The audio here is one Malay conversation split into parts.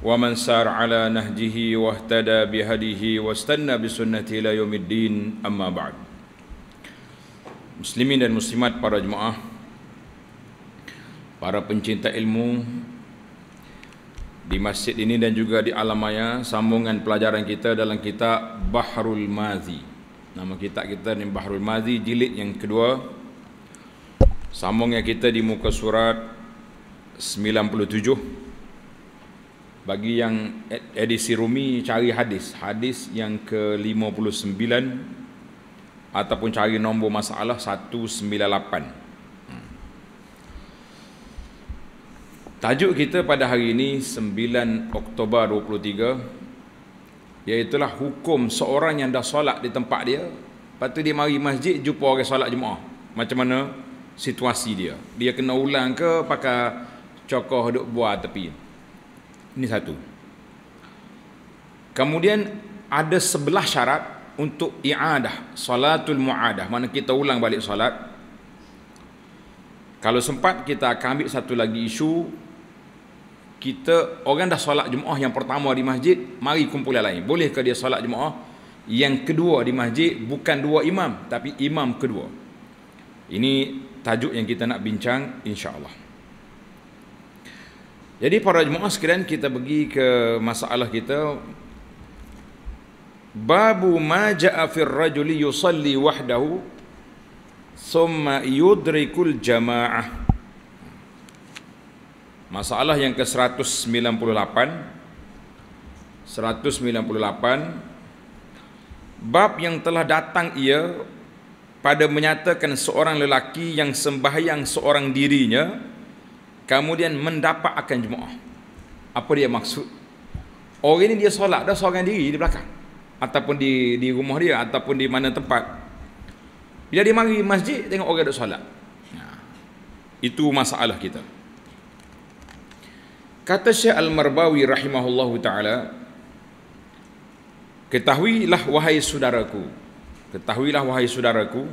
ومن سار على نهجه واهتدى بهديه واستنى بسنته الى يوم الدين اما بعد Muslimin dan muslimat para jemaah Para pencinta ilmu Di masjid ini dan juga di alam maya Sambungan pelajaran kita dalam kitab Bahrul Mazi Nama kitab kita ni Bahrul Mazi Jilid yang kedua Sambungnya kita di muka surat 97 bagi yang edisi Rumi cari hadis Hadis yang ke-59 Ataupun cari nombor masalah 198 hmm. Tajuk kita pada hari ini 9 Oktober 23 Iaitulah hukum seorang yang dah solat di tempat dia Lepas tu dia mari masjid jumpa orang solat jemaah Macam mana situasi dia Dia kena ulang ke pakai cokoh duk buah tepi ini satu. Kemudian ada sebelah syarat untuk i'adah, salatul mu'adah. Mana kita ulang balik salat. Kalau sempat kita akan ambil satu lagi isu. Kita orang dah solat Jumaah yang pertama di masjid, mari kumpul yang lain. Boleh ke dia solat Jumaah yang kedua di masjid bukan dua imam tapi imam kedua. Ini tajuk yang kita nak bincang insya-Allah. Jadi para jemaah sekalian kita pergi ke masalah kita Babu ma ja'a fir rajuli yusalli wahdahu thumma yudrikul jama'ah Masalah yang ke-198 198 Bab yang telah datang ia pada menyatakan seorang lelaki yang sembahyang seorang dirinya kemudian mendapat akan jemaah. Apa dia maksud? Orang ini dia solat dah seorang diri di belakang ataupun di di rumah dia ataupun di mana tempat. Bila dia mari masjid tengok orang dok solat. Ha. Itu masalah kita. Kata Syekh Al-Marbawi rahimahullahu taala Ketahuilah wahai saudaraku. Ketahuilah wahai saudaraku,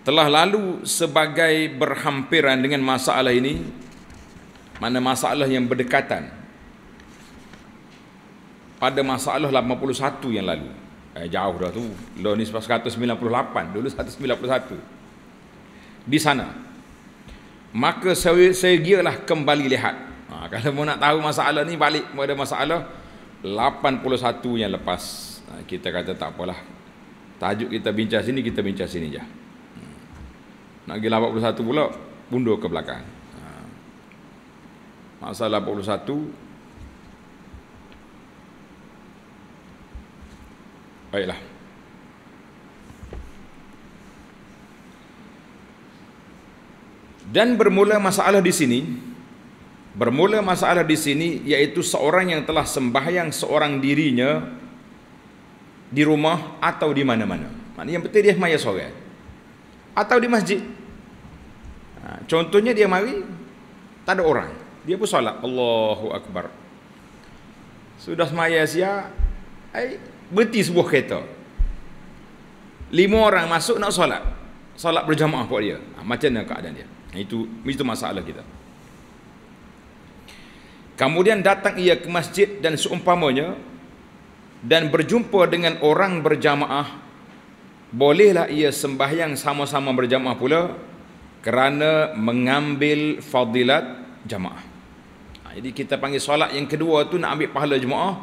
telah lalu sebagai berhampiran dengan masalah ini mana masalah yang berdekatan pada masalah 81 yang lalu eh, jauh dah tu lo ni 198 dulu 191 di sana maka saya saya gialah kembali lihat ha, kalau mau nak tahu masalah ni balik pada masalah 81 yang lepas ha, kita kata tak apalah tajuk kita bincang sini kita bincang sini je ya. Nak pergi 81 pula, mundur ke belakang. Ha. Masa 81, baiklah. Dan bermula masalah di sini, bermula masalah di sini yaitu seorang yang telah sembahyang seorang dirinya di rumah atau di mana-mana. Maknanya yang penting dia maya seorang atau di masjid. Ha, contohnya dia mari tak ada orang. Dia pun solat Allahu akbar. Sudah semaya sia, ai berhenti sebuah kereta. Lima orang masuk nak solat. Solat berjamaah buat dia. Ha, macam mana keadaan dia? Ha, itu itu masalah kita. Kemudian datang ia ke masjid dan seumpamanya dan berjumpa dengan orang berjamaah Bolehlah ia sembahyang sama-sama berjamaah pula kerana mengambil fadilat jamaah. Ha, jadi kita panggil solat yang kedua tu nak ambil pahala jemaah.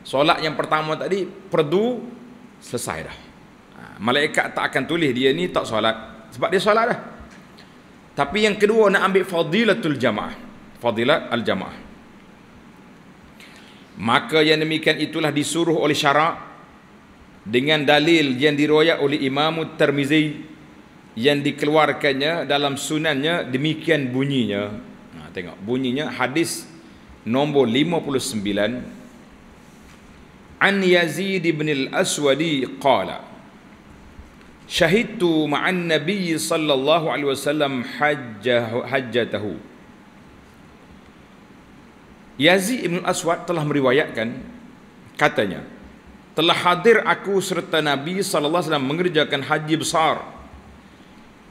Solat yang pertama tadi perdu selesai dah. Ha, malaikat tak akan tulis dia ni tak solat sebab dia solat dah. Tapi yang kedua nak ambil fadilatul jamaah. Fadilat al-jamaah. Maka yang demikian itulah disuruh oleh syarak dengan dalil yang diriwayat oleh Imam Tirmizi yang dikeluarkannya dalam sunannya demikian bunyinya nah, ha, tengok bunyinya hadis nombor 59 An Yazid ibn Al-Aswadi qala Syahidtu ma'an Nabi sallallahu alaihi wasallam hajjah hajjatahu Yazid ibn Al-Aswad telah meriwayatkan katanya telah hadir aku serta Nabi sallallahu alaihi wasallam mengerjakan haji besar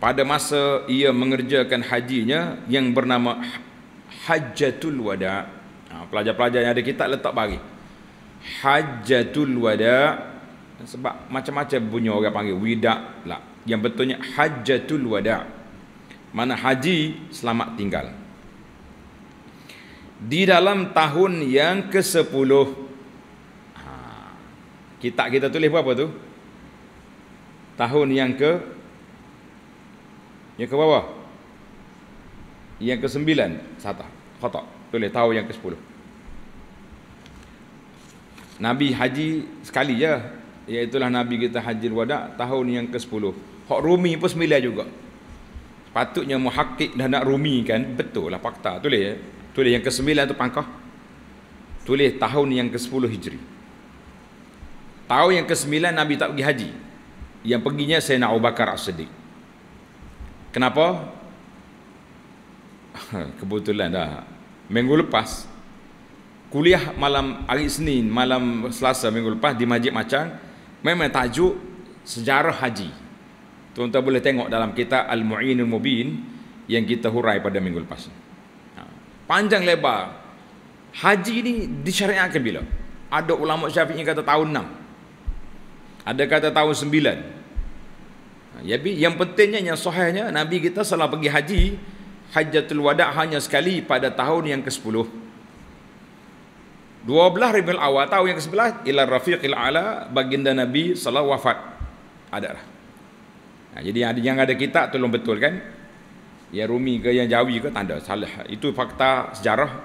pada masa ia mengerjakan hajinya yang bernama ha-, Hajjatul Wada. Ha, pelajar-pelajar yang ada kita letak bagi. Hajjatul Wada sebab macam-macam bunyi orang panggil wida lah. Yang betulnya Hajjatul Wada. Mana haji selamat tinggal. Di dalam tahun yang ke-10 Kitab kita tulis berapa tu? Tahun yang ke yang ke bawah. Yang ke sembilan Satu kotak Tulis tahun yang ke sepuluh Nabi haji sekali ya, Iaitulah Nabi kita haji wada Tahun yang ke sepuluh Hak rumi pun sembilan juga Patutnya muhakik dah nak rumi kan Betul lah fakta Tulis ya Tulis yang ke sembilan tu pangkah Tulis tahun yang ke sepuluh hijri Tahun yang ke-9 Nabi tak pergi haji. Yang perginya Sayyidina Abu Bakar As-Siddiq. Kenapa? Kebetulan dah. Minggu lepas kuliah malam hari Isnin malam Selasa minggu lepas di Masjid Macang memang tajuk sejarah haji. Tuan-tuan boleh tengok dalam kitab Al-Mu'inul Mubin yang kita hurai pada minggu lepas. Ha. Panjang lebar. Haji ni disyariatkan bila? Ada ulama Syafi'i kata tahun 6 ada kata tahun sembilan. jadi ha, ya, yang pentingnya yang sahihnya Nabi kita salah pergi haji hajatul wada' hanya sekali pada tahun yang ke-10 Dua belah ribil awal tahun yang ke sebelah ilah rafiqil ala baginda Nabi salah wafat ada lah. Nah, ha, jadi yang ada, yang ada kita tolong betul kan? Ya Rumi ke yang Jawi ke tanda salah. Itu fakta sejarah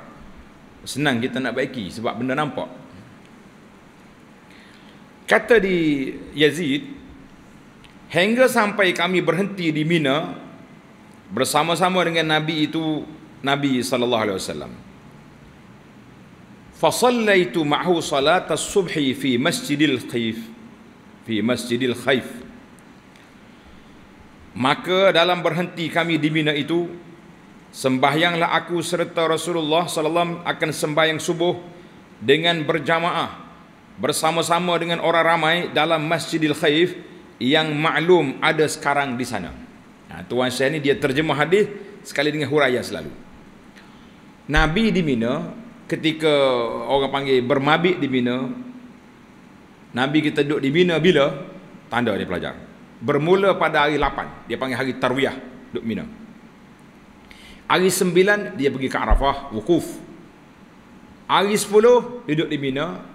senang kita nak baiki sebab benda nampak. Kata di Yazid Hingga sampai kami berhenti di Mina Bersama-sama dengan Nabi itu Nabi SAW Fasallaitu ma'hu salatas subhi fi masjidil khif Fi masjidil khif Maka dalam berhenti kami di Mina itu Sembahyanglah aku serta Rasulullah SAW akan sembahyang subuh Dengan berjamaah bersama-sama dengan orang ramai dalam Masjidil Khaif yang maklum ada sekarang di sana. Nah, ha, Tuan Syekh ni dia terjemah hadis sekali dengan huraya selalu. Nabi di Mina ketika orang panggil bermabik di Mina Nabi kita duduk di Mina bila tanda dia pelajar. Bermula pada hari 8 dia panggil hari tarwiyah duduk Mina. Hari 9 dia pergi ke Arafah wukuf. Hari 10 duduk di Mina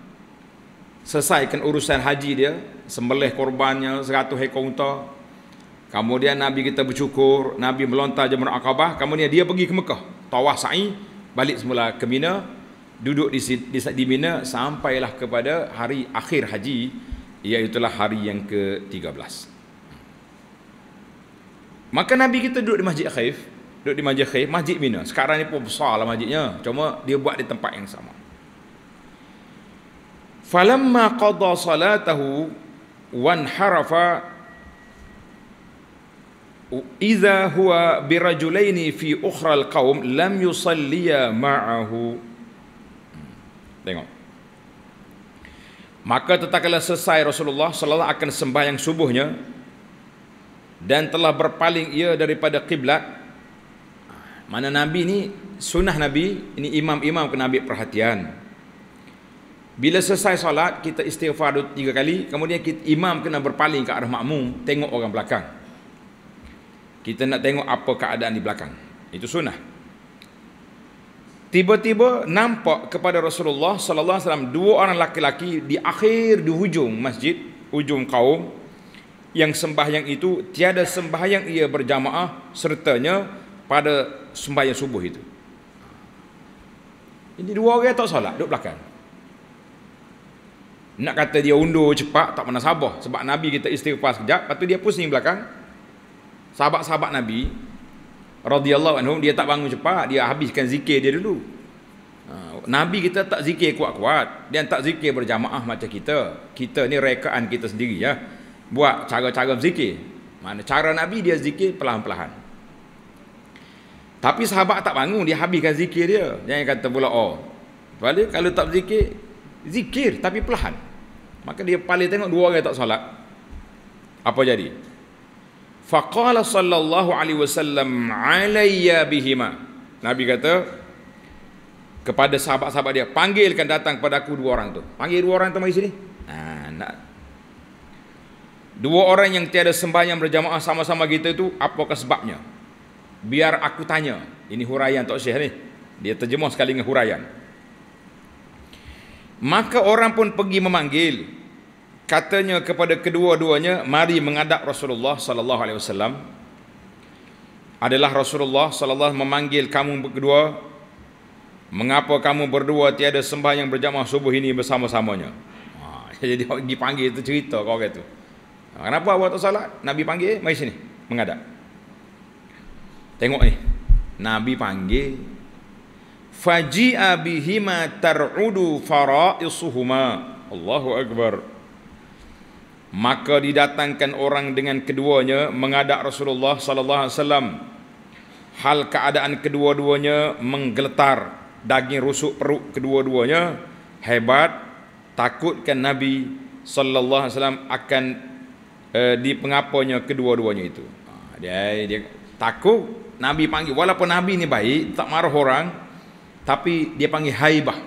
selesaikan urusan haji dia, sembelih korbannya 100 ekor unta. Kemudian Nabi kita bersyukur, Nabi melontar jemaah Aqabah, kemudian dia pergi ke Mekah, tawaf sa'i, balik semula ke Mina, duduk di, di, di Mina sampailah kepada hari akhir haji, iaitu hari yang ke-13. Maka Nabi kita duduk di Masjid Khaif, duduk di Masjid Khaif, Masjid Mina. Sekarang ni pun besarlah masjidnya, cuma dia buat di tempat yang sama falamma qada salatahu wanharafa Iza huwa birajulaini fi ukhra alqaum lam yusalliya ma'ahu Tengok Maka tatkala selesai Rasulullah sallallahu akan sembahyang subuhnya dan telah berpaling ia daripada kiblat mana nabi ni sunnah nabi ini imam-imam kena ambil perhatian bila selesai solat, kita istighfar tiga kali. Kemudian kita, imam kena berpaling ke arah makmum, tengok orang belakang. Kita nak tengok apa keadaan di belakang. Itu sunnah. Tiba-tiba nampak kepada Rasulullah sallallahu alaihi dua orang laki-laki di akhir di hujung masjid, hujung kaum yang sembahyang itu tiada sembahyang ia berjamaah sertanya pada sembahyang subuh itu. Ini dua orang tak solat, duduk belakang. Nak kata dia undur cepat tak pernah sabar sebab Nabi kita istighfar sekejap, lepas tu dia pusing belakang. Sahabat-sahabat Nabi radhiyallahu anhu dia tak bangun cepat, dia habiskan zikir dia dulu. Ha, Nabi kita tak zikir kuat-kuat dia tak zikir berjamaah macam kita. Kita ni rekaan kita sendiri ya. Buat cara-cara zikir. Mana cara Nabi dia zikir perlahan-lahan. Tapi sahabat tak bangun, dia habiskan zikir dia. Jangan kata pula oh. balik kalau tak zikir, zikir tapi perlahan. Maka dia paling tengok dua orang tak solat. Apa jadi? Faqala sallallahu alaihi wasallam alayya bihima. Nabi kata kepada sahabat-sahabat dia, panggilkan datang kepada aku dua orang tu. Panggil dua orang tu mari sini. Ha, nak. Dua orang yang tiada sembahyang berjamaah sama-sama kita itu, apakah sebabnya? Biar aku tanya. Ini huraian tak Syekh ni. Dia terjemah sekali dengan huraian. Maka orang pun pergi memanggil katanya kepada kedua-duanya mari menghadap Rasulullah sallallahu alaihi wasallam adalah Rasulullah sallallahu memanggil kamu berdua mengapa kamu berdua tiada sembahyang berjamaah subuh ini bersama-samanya ha, jadi dipanggil itu cerita kau orang itu kenapa awak tak salat nabi panggil mari sini menghadap tengok ni nabi panggil faji'a bihima tar'udu fara'isuhuma Allahu Akbar maka didatangkan orang dengan keduanya mengadak Rasulullah sallallahu alaihi wasallam hal keadaan kedua-duanya menggeletar daging rusuk perut kedua-duanya hebat takutkan Nabi sallallahu alaihi wasallam akan uh, eh, dipengapanya kedua-duanya itu ah, dia dia takut Nabi panggil walaupun Nabi ni baik tak marah orang tapi dia panggil haibah.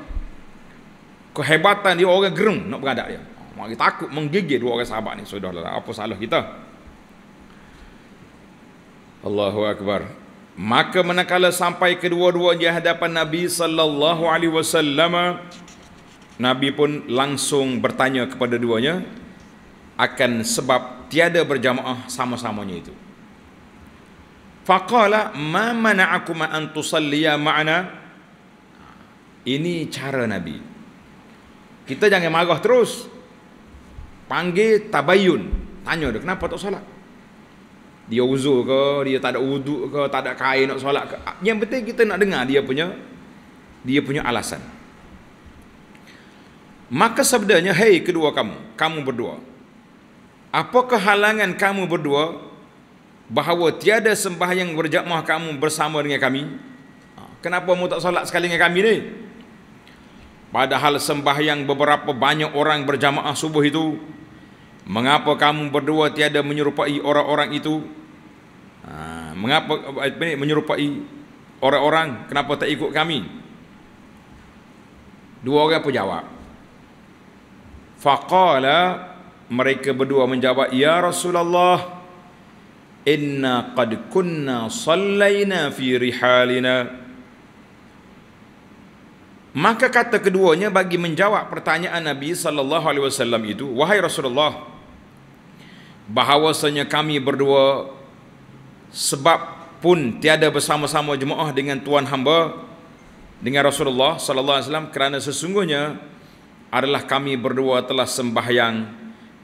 Kehebatan dia orang gerung nak beradak dia. Mari takut menggigit dua orang sahabat ni. Sudahlah, apa salah kita? Allahu Akbar. Maka manakala sampai kedua-dua di hadapan Nabi sallallahu alaihi wasallam Nabi pun langsung bertanya kepada duanya akan sebab tiada berjamaah sama-samanya itu. Faqala ma mana'akuma an tusalliya ma'ana? Ini cara Nabi. Kita jangan marah terus. Panggil tabayun. Tanya dia, kenapa tak solat? Dia uzur ke, dia tak ada uduk ke, tak ada kain nak solat ke. Yang penting kita nak dengar dia punya dia punya alasan. Maka sabdanya, hei kedua kamu, kamu berdua. Apa kehalangan kamu berdua bahawa tiada sembahyang berjakmah kamu bersama dengan kami? Ha, kenapa kamu tak solat sekali dengan kami ni? Padahal sembahyang beberapa banyak orang berjamaah subuh itu Mengapa kamu berdua tiada menyerupai orang-orang itu ha, Mengapa eh, menyerupai orang-orang Kenapa tak ikut kami Dua orang pun jawab Faqala mereka berdua menjawab Ya Rasulullah Inna qad kunna sallayna fi rihalina Maka kata keduanya bagi menjawab pertanyaan Nabi sallallahu alaihi wasallam itu, wahai Rasulullah, bahawasanya kami berdua sebab pun tiada bersama-sama jemaah dengan tuan hamba dengan Rasulullah sallallahu alaihi wasallam kerana sesungguhnya adalah kami berdua telah sembahyang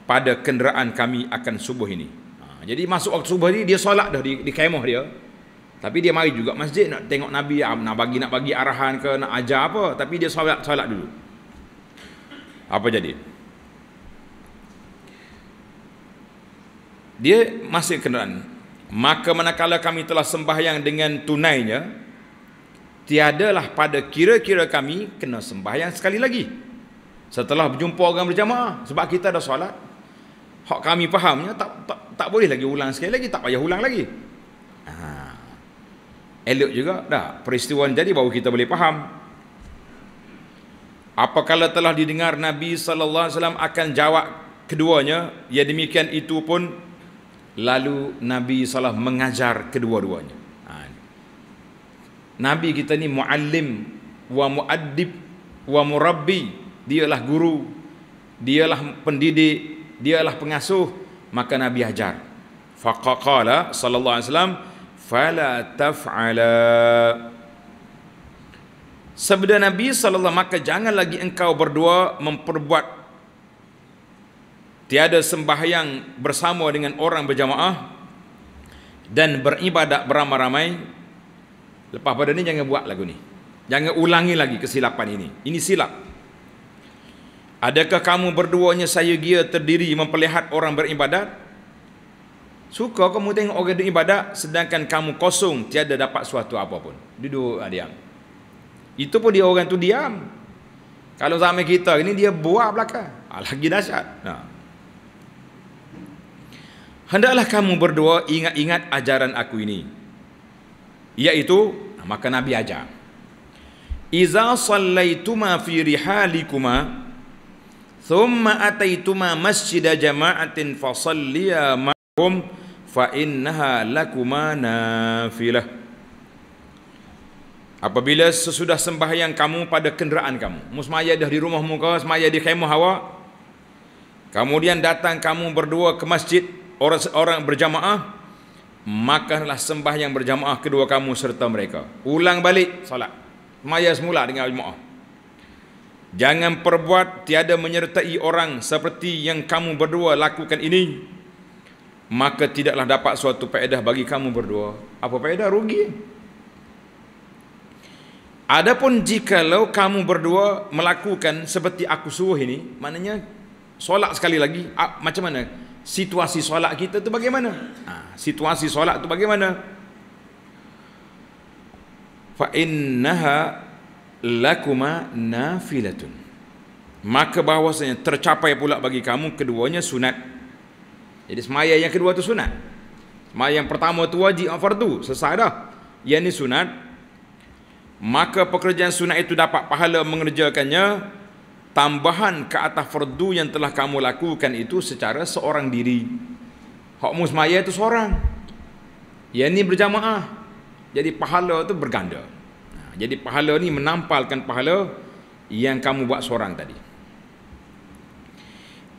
pada kenderaan kami akan subuh ini. Ha, jadi masuk waktu subuh ini dia solat dah di, di kemah dia. Tapi dia mari juga masjid nak tengok Nabi ah, nak bagi nak bagi arahan ke nak ajar apa tapi dia solat solat dulu. Apa jadi? Dia masih kenderaan. Maka manakala kami telah sembahyang dengan tunainya tiadalah pada kira-kira kami kena sembahyang sekali lagi. Setelah berjumpa orang berjamaah sebab kita dah solat hak kami fahamnya tak tak, tak boleh lagi ulang sekali lagi tak payah ulang lagi elok juga dah peristiwa ini jadi baru kita boleh faham apakala telah didengar Nabi sallallahu alaihi wasallam akan jawab keduanya ya demikian itu pun lalu Nabi Sallallahu mengajar kedua-duanya ha. Nabi kita ni muallim wa muaddib wa murabbi dialah guru dialah pendidik dialah pengasuh maka Nabi ajar faqala sallallahu alaihi wasallam fala taf'ala Sabda Nabi sallallahu maka jangan lagi engkau berdua memperbuat tiada sembahyang bersama dengan orang berjamaah dan beribadat beramai-ramai lepas pada ni jangan buat lagu ni jangan ulangi lagi kesilapan ini ini silap adakah kamu berduanya saya gia terdiri memperlihat orang beribadat Suka kamu tengok orang duduk ibadat sedangkan kamu kosong tiada dapat suatu apa pun. Duduk ah, diam. Itu pun dia orang tu diam. Kalau zaman kita ini dia buat belaka. Ah, lagi dahsyat. Nah. Ha. Hendaklah kamu berdua ingat-ingat ajaran aku ini. Iaitu ah, maka Nabi ajar. Iza sallaituma fi rihalikuma thumma ataituma masjid jama'atin fa salliya ma'hum fa innaha lakuma nafilah apabila sesudah sembahyang kamu pada kenderaan kamu musmaya dah di rumah muka semaya di khemah hawa kemudian datang kamu berdua ke masjid orang, orang berjamaah makanlah sembahyang berjamaah kedua kamu serta mereka ulang balik solat semaya semula dengan jemaah Jangan perbuat tiada menyertai orang seperti yang kamu berdua lakukan ini maka tidaklah dapat suatu faedah bagi kamu berdua. Apa faedah? Rugi. Adapun jika jikalau kamu berdua melakukan seperti aku suruh ini, maknanya solat sekali lagi, ah, macam mana? Situasi solat kita tu bagaimana? Ha, situasi solat tu bagaimana? Fa innaha lakuma nafilatun. Maka bahawasanya tercapai pula bagi kamu keduanya sunat. Jadi semayang yang kedua itu sunat. Semayang yang pertama itu wajib fardu, selesai dah. Yang ni sunat. Maka pekerjaan sunat itu dapat pahala mengerjakannya tambahan ke atas fardu yang telah kamu lakukan itu secara seorang diri. Hak musmaya itu seorang. Yang ni berjamaah. Jadi pahala itu berganda. Ha, jadi pahala ini menampalkan pahala yang kamu buat seorang tadi.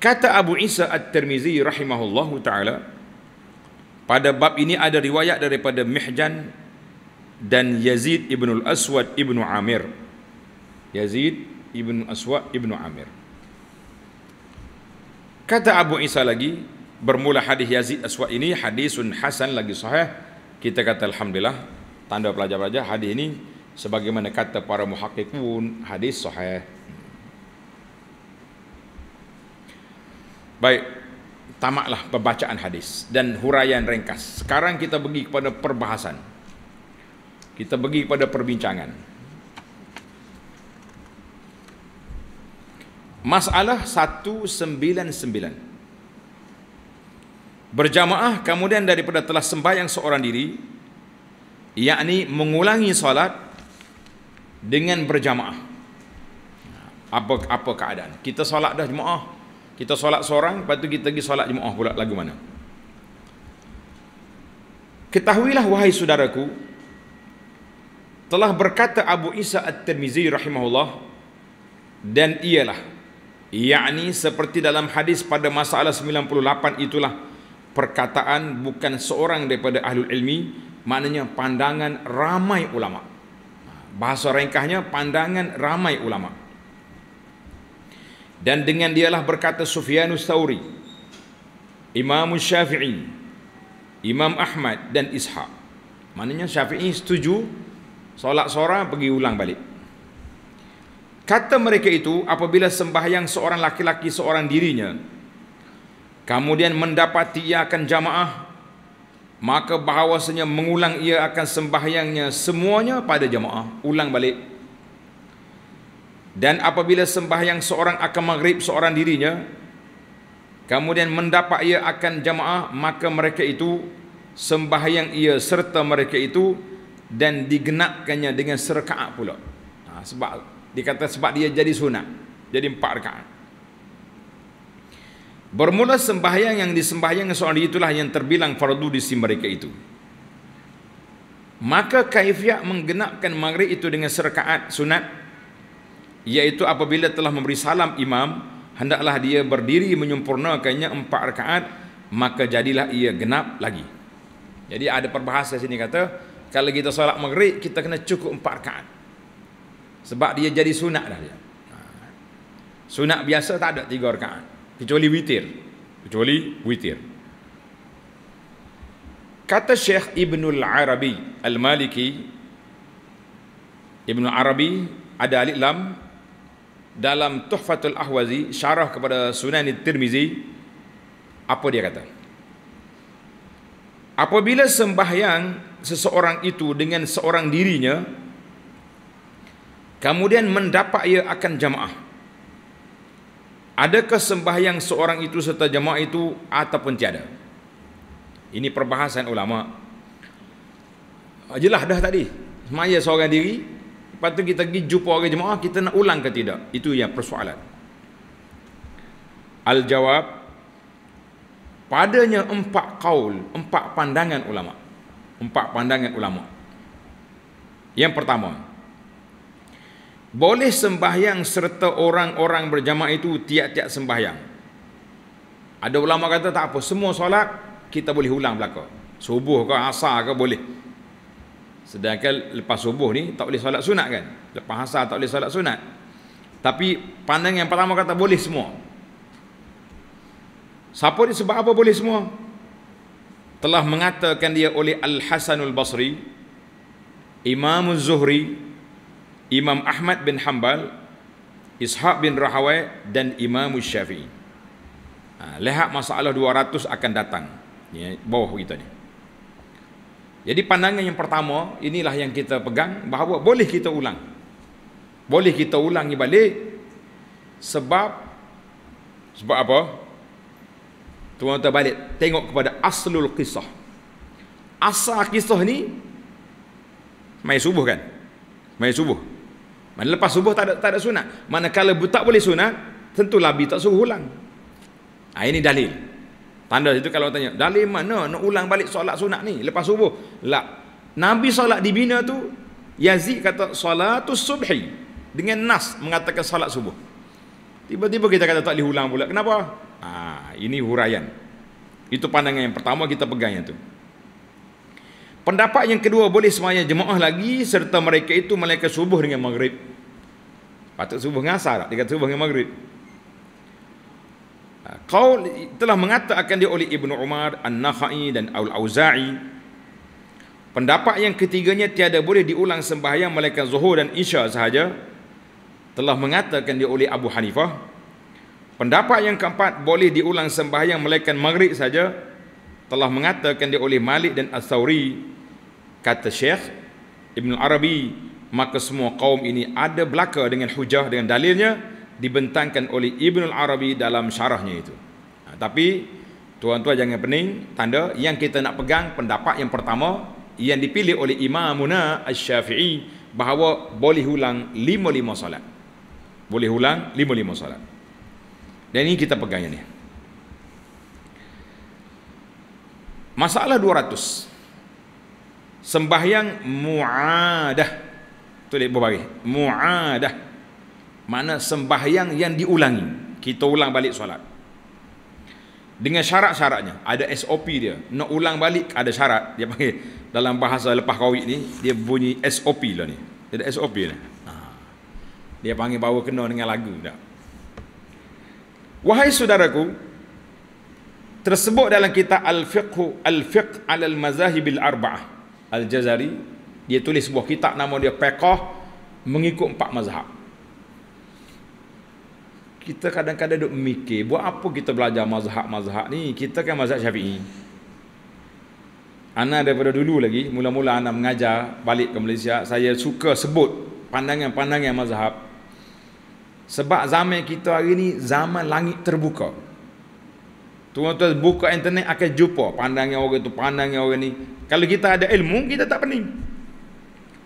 Kata Abu Isa At-Tirmizi rahimahullahu taala pada bab ini ada riwayat daripada Mihjan dan Yazid ibn al-Aswad ibn Amir. Yazid ibn al-Aswad ibn Amir. Kata Abu Isa lagi bermula hadis Yazid Aswad ini hadisun hasan lagi sahih. Kita kata alhamdulillah tanda pelajar-pelajar hadis ini sebagaimana kata para muhakkikun hadis sahih. Baik, tamatlah pembacaan hadis dan huraian ringkas. Sekarang kita pergi kepada perbahasan. Kita pergi kepada perbincangan. Masalah 199. Berjamaah kemudian daripada telah sembahyang seorang diri, yakni mengulangi solat dengan berjamaah. Apa apa keadaan? Kita solat dah jemaah, kita solat seorang, lepas tu kita pergi solat jemaah pula lagu mana. Ketahuilah wahai saudaraku, telah berkata Abu Isa At-Tirmizi rahimahullah dan ialah yakni seperti dalam hadis pada masalah 98 itulah perkataan bukan seorang daripada ahlul ilmi maknanya pandangan ramai ulama bahasa ringkasnya pandangan ramai ulama dan dengan dialah berkata Sufyanus Thauri Imam Syafi'i Imam Ahmad dan Ishaq maknanya Syafi'i setuju solat seorang pergi ulang balik kata mereka itu apabila sembahyang seorang laki-laki seorang dirinya kemudian mendapati ia akan jamaah maka bahawasanya mengulang ia akan sembahyangnya semuanya pada jamaah ulang balik dan apabila sembahyang seorang akan maghrib seorang dirinya Kemudian mendapat ia akan jamaah Maka mereka itu sembahyang ia serta mereka itu Dan digenapkannya dengan serkaat pula ha, Sebab dikata sebab dia jadi sunat Jadi empat rekaat Bermula sembahyang yang disembahyang seorang diri itulah yang terbilang fardu di si mereka itu Maka kaifiyah menggenapkan maghrib itu dengan serkaat sunat iaitu apabila telah memberi salam imam hendaklah dia berdiri menyempurnakannya empat rakaat maka jadilah ia genap lagi jadi ada perbahasan sini kata kalau kita solat maghrib kita kena cukup empat rakaat sebab dia jadi sunat dah dia ha. sunat biasa tak ada tiga rakaat kecuali witir kecuali witir kata Syekh Ibn Al-Arabi Al-Maliki Ibn Al-Arabi ada alik lam dalam Tuhfatul Ahwazi syarah kepada Sunan Tirmizi apa dia kata apabila sembahyang seseorang itu dengan seorang dirinya kemudian mendapat ia akan jamaah adakah sembahyang seorang itu serta jamaah itu ataupun tiada ini perbahasan ulama jelah dah tadi semaya seorang diri Lepas tu kita pergi jumpa orang jemaah, kita nak ulang ke tidak? Itu yang persoalan. Al-jawab, padanya empat kaul, empat pandangan ulama. Empat pandangan ulama. Yang pertama, boleh sembahyang serta orang-orang berjamaah itu tiap-tiap sembahyang. Ada ulama kata tak apa, semua solat kita boleh ulang belakang Subuh ke asar ke boleh. Sedangkan lepas subuh ni tak boleh solat sunat kan? Lepas asar tak boleh solat sunat. Tapi pandang yang pertama kata boleh semua. Siapa ni sebab apa boleh semua? Telah mengatakan dia oleh Al-Hasanul Basri, Imam Zuhri, Imam Ahmad bin Hanbal, Ishaq bin Rahawai dan Imam Syafi'i. Ha, lihat masalah 200 akan datang. Ya, bawah kita ni. Jadi pandangan yang pertama inilah yang kita pegang bahawa boleh kita ulang. Boleh kita ulangi balik sebab sebab apa? Tuan-tuan balik tengok kepada aslul kisah. Asal kisah ni mai subuh kan? Mai subuh. Mana lepas subuh tak ada tak ada sunat. Manakala tak boleh sunat, tentu labi tak suruh ulang. Ah ini dalil. Tanda itu kalau tanya, dari mana nak ulang balik solat sunat ni lepas subuh? Lah. Nabi solat di bina tu Yazid kata solatu subhi dengan nas mengatakan solat subuh. Tiba-tiba kita kata tak boleh ulang pula. Kenapa? Ah, ini huraian. Itu pandangan yang pertama kita pegang yang tu. Pendapat yang kedua boleh semuanya jemaah lagi serta mereka itu melainkan subuh dengan maghrib. Patut subuh dengan asar, dia kata subuh dengan maghrib kau telah mengatakan dia oleh Ibn Umar An-Nakhai dan Al-Auza'i pendapat yang ketiganya tiada boleh diulang sembahyang melainkan Zuhur dan Isya sahaja telah mengatakan dia oleh Abu Hanifah pendapat yang keempat boleh diulang sembahyang melainkan Maghrib saja telah mengatakan dia oleh Malik dan As-Sauri kata Syekh Ibn Arabi maka semua kaum ini ada belaka dengan hujah dengan dalilnya dibentangkan oleh Ibn al-Arabi dalam syarahnya itu. Ha, tapi tuan-tuan jangan pening, tanda yang kita nak pegang pendapat yang pertama yang dipilih oleh imam Imamuna asy shafii bahawa boleh ulang lima-lima solat. Boleh ulang lima-lima solat. Dan ini kita pegangnya ini. Masalah 200. Sembahyang mu'adah. Tulis berbagi. Mu'adah mana sembahyang yang diulangi kita ulang balik solat dengan syarat-syaratnya ada SOP dia nak ulang balik ada syarat dia panggil dalam bahasa lepas kawit ni dia bunyi SOP lah ni ada SOP ni ha. dia panggil bawa kena dengan lagu tak wahai saudaraku tersebut dalam kita al-fiqh al-fiqh al-mazahib al arba'ah al-jazari dia tulis sebuah kitab nama dia Pekah mengikut empat mazhab kita kadang-kadang duk mikir, buat apa kita belajar mazhab-mazhab ni kita kan mazhab syafi'i Ana daripada dulu lagi mula-mula Ana mengajar balik ke Malaysia saya suka sebut pandangan-pandangan mazhab sebab zaman kita hari ni zaman langit terbuka tuan-tuan buka internet akan jumpa pandangan orang tu pandangan orang ni kalau kita ada ilmu kita tak pening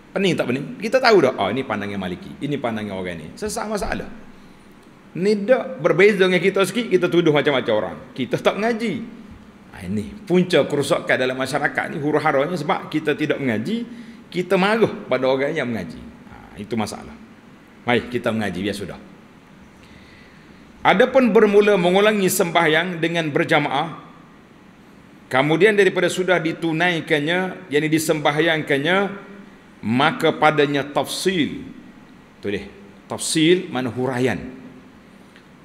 pening tak pening kita tahu dah oh ini pandangan maliki ini pandangan orang ni sesama masalah Ni tak berbeza dengan kita sikit, kita tuduh macam-macam orang. Kita tak mengaji. Ah, ini punca kerusakan dalam masyarakat ni huru haranya sebab kita tidak mengaji, kita marah pada orang yang mengaji. Ah, itu masalah. Mari kita mengaji biar sudah. Adapun bermula mengulangi sembahyang dengan berjamaah, kemudian daripada sudah ditunaikannya, yakni disembahyangkannya, maka padanya tafsil. Itu dia. Tafsil mana huraian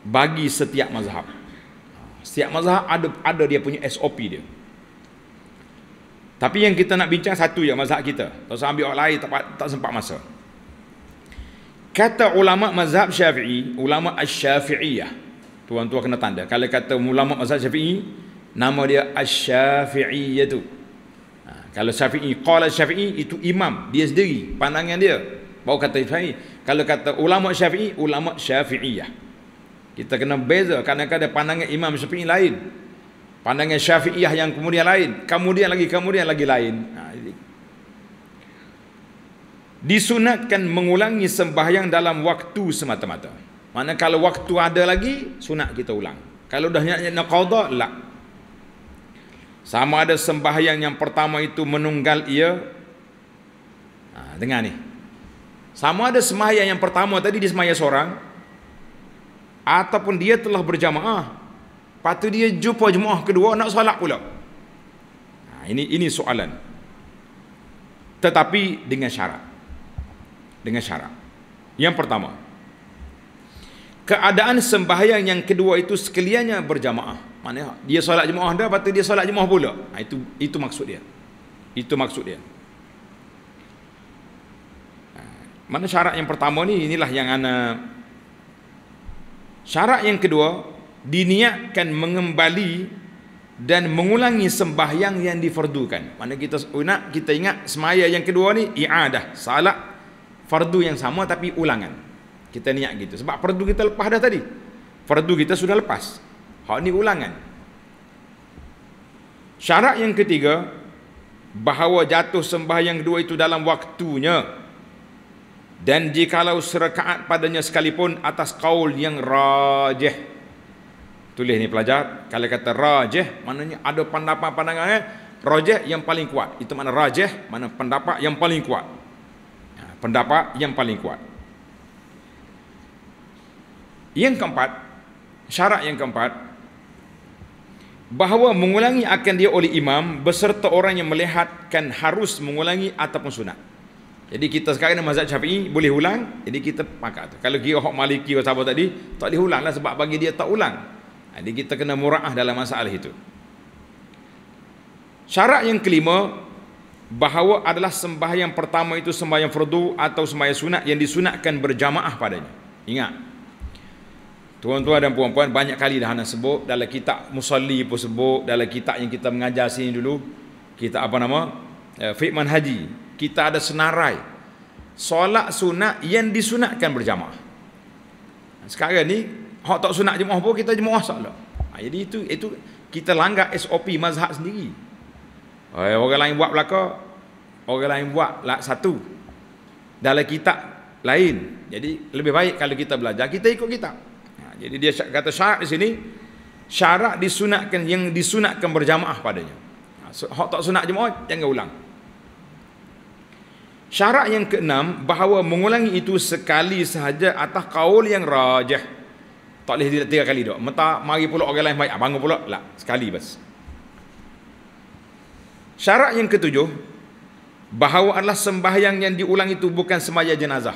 bagi setiap mazhab. Setiap mazhab ada ada dia punya SOP dia. Tapi yang kita nak bincang satu je mazhab kita. Tak usah ambil orang lain tak, tak sempat masa. Kata ulama mazhab Syafi'i, ulama Asy-Syafi'iyah. Tuan-tuan kena tanda. Kalau kata ulama mazhab Syafi'i, nama dia Asy-Syafi'iyah tu. Ha, kalau Syafi'i qala Syafi'i itu imam, dia sendiri pandangan dia. Baru kata Syafi'i. Kalau kata ulama Syafi'i, ulama Syafi'iyah. Syafi'i. Kita kena beza kadang-kadang pandangan Imam Syafi'i lain. Pandangan Syafi'iyah yang kemudian lain, kemudian lagi kemudian lagi lain. Ha, jadi. Disunatkan mengulangi sembahyang dalam waktu semata-mata. Mana kalau waktu ada lagi, sunat kita ulang. Kalau dah niatnya nak qada, lah. Sama ada sembahyang yang pertama itu menunggal ia. Ha, dengar ni. Sama ada sembahyang yang pertama tadi di sembahyang seorang, ataupun dia telah berjamaah lepas dia jumpa jemaah kedua nak solat pula ha, ini ini soalan tetapi dengan syarat dengan syarat yang pertama keadaan sembahyang yang kedua itu sekaliannya berjamaah Mana dia solat jemaah dah lepas dia solat jemaah pula ha, itu itu maksud dia itu maksud dia ha, mana syarat yang pertama ni inilah yang ana Syarat yang kedua diniatkan mengembali dan mengulangi sembahyang yang difardukan. Mana kita oh, nak kita ingat semaya yang kedua ni iadah salah, fardu yang sama tapi ulangan. Kita niat gitu sebab fardu kita lepas dah tadi. Fardu kita sudah lepas. Hak ni ulangan. Syarat yang ketiga bahawa jatuh sembahyang kedua itu dalam waktunya dan jikalau serekaat padanya sekalipun atas kaul yang rajih tulis ni pelajar kalau kata rajih maknanya ada pandangan pandangannya eh? rajih yang paling kuat itu makna rajih makna pendapat yang paling kuat ha, pendapat yang paling kuat yang keempat syarat yang keempat bahawa mengulangi akan dia oleh imam beserta orang yang melihatkan harus mengulangi ataupun sunat jadi kita sekarang ni mazhab Syafi'i boleh ulang, jadi kita pakat tu. Kalau kira hak Maliki atau siapa tadi, tak boleh ulang lah sebab bagi dia tak ulang. Ha, jadi kita kena murah dalam masalah itu. Syarat yang kelima bahawa adalah sembahyang pertama itu sembahyang fardu atau sembahyang sunat yang disunatkan berjamaah padanya. Ingat. Tuan-tuan dan puan-puan banyak kali dah ana sebut dalam kitab musalli pun sebut dalam kitab yang kita mengajar sini dulu kita apa nama eh, fiqh manhaji kita ada senarai solat sunat yang disunatkan berjamaah sekarang ni hak tak sunat jemaah pun kita jemaah solat ha, jadi itu itu kita langgar SOP mazhab sendiri eh, orang lain buat belaka orang lain buat lah satu dalam kitab lain jadi lebih baik kalau kita belajar kita ikut kitab ha, jadi dia kata syarat di sini syarat disunatkan yang disunatkan berjamaah padanya ha, so, hak tak sunat jemaah jangan ulang Syarat yang keenam bahawa mengulangi itu sekali sahaja atas kaul yang rajah. Tak boleh dia tiga kali dok. Meta mari pula orang lain baik, ah, bangun pula. Lah, sekali bas. Syarat yang ketujuh bahawa adalah sembahyang yang diulang itu bukan semaya jenazah.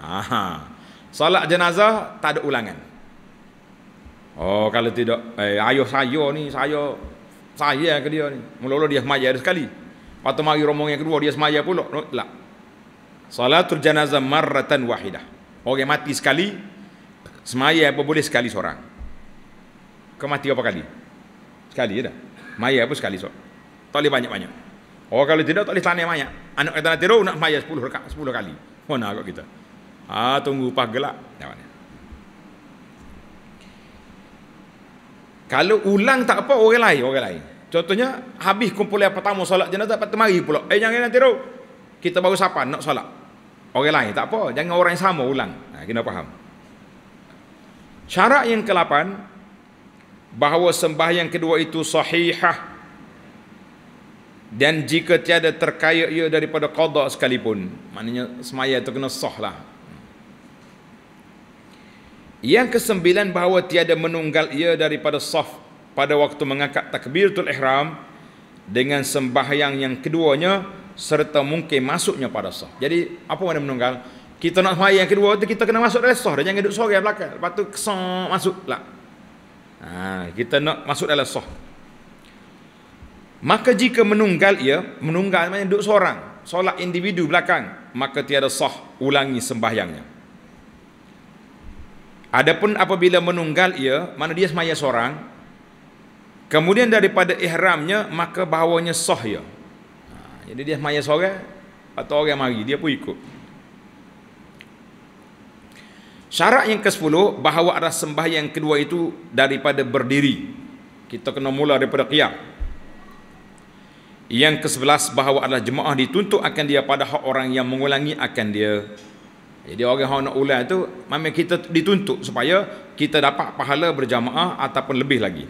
Aha. Salat jenazah tak ada ulangan. Oh, kalau tidak eh ayuh saya ni, saya saya ke dia ni. mula dia mayar sekali. Patut mari romong yang kedua dia semaya pula. No, lah. Salatul janazah marratan wahidah. Orang mati sekali semaya apa boleh sekali seorang. Kau mati apa kali? Sekali je dah. Maya apa sekali seorang. Tak boleh banyak-banyak. Oh kalau tidak tak boleh tanya banyak. Anak kata nanti nak maya 10 rekat 10 kali. Mana oh, agak kita? Ah tunggu upah gelak. Jangan. Kalau ulang tak apa orang lain, orang lain. Contohnya habis kumpul yang pertama solat jenazah patut mari pula. Eh jangan nanti tu. Kita baru sapan nak solat. Orang lain tak apa, jangan orang yang sama ulang. Ha, kena faham. Syarat yang ke-8 bahawa sembahyang kedua itu sahihah dan jika tiada terkaya ia daripada qada sekalipun maknanya semaya itu kena sah lah yang kesembilan bahawa tiada menunggal ia daripada soft pada waktu mengangkat takbiratul ihram dengan sembahyang yang keduanya serta mungkin masuknya pada sah. Jadi apa mana menunggal? Kita nak sembahyang yang kedua tu kita kena masuk dalam sah. Dan jangan duduk sorang belakang. Lepas tu kesong masuk pula. Ha, kita nak masuk dalam sah. Maka jika menunggal ia, menunggal maknanya duduk seorang. Solat individu belakang. Maka tiada sah ulangi sembahyangnya. Adapun apabila menunggal ia, mana dia semaya seorang, Kemudian daripada ihramnya maka bahawanya sah ya. Ha, jadi dia semaya seorang atau orang mari dia pun ikut. Syarat yang ke-10 bahawa arah yang kedua itu daripada berdiri. Kita kena mula daripada qiyam. Yang ke-11 bahawa adalah jemaah dituntut akan dia pada hak orang yang mengulangi akan dia. Jadi orang yang nak ulang itu memang kita dituntut supaya kita dapat pahala berjamaah ataupun lebih lagi.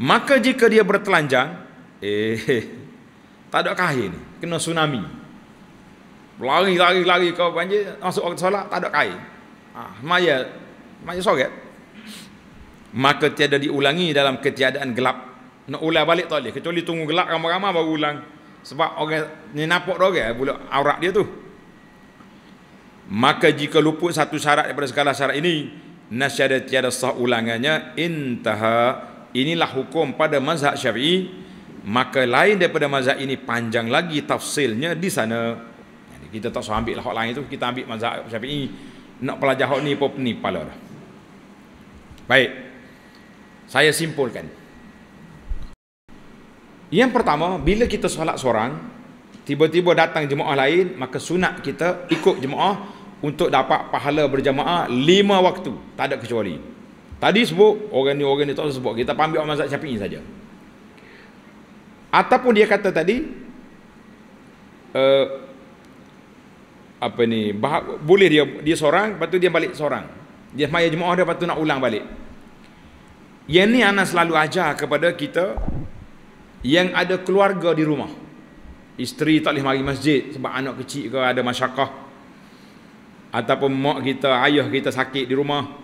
Maka jika dia bertelanjang, eh, tak ada kain ni. Kena tsunami. Lari, lari, lari kau banjir, masuk orang solat, tak ada kain. Ah, maya, maya soget. Maka tiada diulangi dalam ketiadaan gelap. Nak ulang balik tak boleh. Kecuali tunggu gelap ramai-ramai baru ulang. Sebab orang ni nampak dia orang, bulat aurat dia tu. Maka jika luput satu syarat daripada segala syarat ini, nasyada tiada sah ulangannya, intaha inilah hukum pada mazhab syafi'i maka lain daripada mazhab ini panjang lagi tafsilnya di sana Jadi kita tak usah ambil hak lain itu kita ambil mazhab syafi'i nak pelajar hak ni pun peni pala dah baik saya simpulkan yang pertama bila kita solat seorang tiba-tiba datang jemaah lain maka sunat kita ikut jemaah untuk dapat pahala berjemaah lima waktu tak ada kecuali Tadi sebut orang ni orang ni tak sebut. Kita ambil orang mazhab Syafi'i saja. Ataupun dia kata tadi uh, apa ni bah, boleh dia dia seorang lepas tu dia balik seorang. Dia semaya jemaah dia lepas tu nak ulang balik. Yang ni Anas selalu ajar kepada kita yang ada keluarga di rumah. Isteri tak boleh mari masjid sebab anak kecil ke ada masyarakat. Ataupun mak kita, ayah kita sakit di rumah